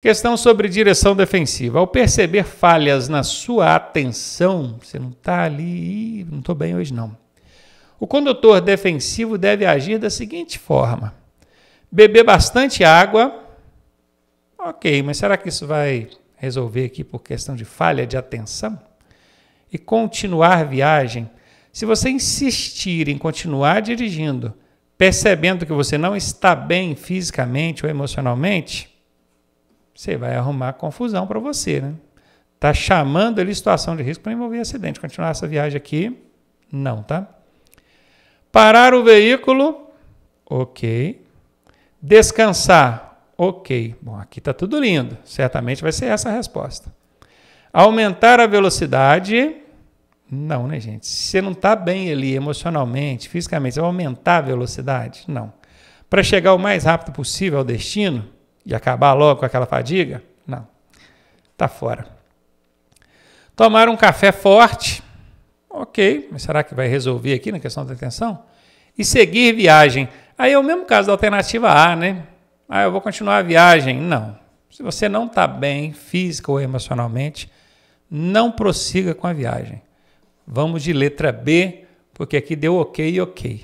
Questão sobre direção defensiva. Ao perceber falhas na sua atenção, você não está ali, não estou bem hoje não. O condutor defensivo deve agir da seguinte forma: beber bastante água. Ok, mas será que isso vai resolver aqui por questão de falha de atenção? E continuar viagem. Se você insistir em continuar dirigindo, percebendo que você não está bem fisicamente ou emocionalmente, você vai arrumar confusão para você, né? Tá chamando ele situação de risco para envolver acidente. Continuar essa viagem aqui, não, tá? Parar o veículo, ok. Descansar, ok. Bom, aqui tá tudo lindo. Certamente vai ser essa a resposta. Aumentar a velocidade, não, né, gente? Se você não está bem ali emocionalmente, fisicamente, você vai aumentar a velocidade? Não. Para chegar o mais rápido possível ao destino, e acabar logo com aquela fadiga? Não. Tá fora. Tomar um café forte. Ok, mas será que vai resolver aqui na questão da atenção? E seguir viagem. Aí é o mesmo caso da alternativa A, né? Ah, eu vou continuar a viagem. Não. Se você não está bem física ou emocionalmente, não prossiga com a viagem. Vamos de letra B, porque aqui deu ok e ok.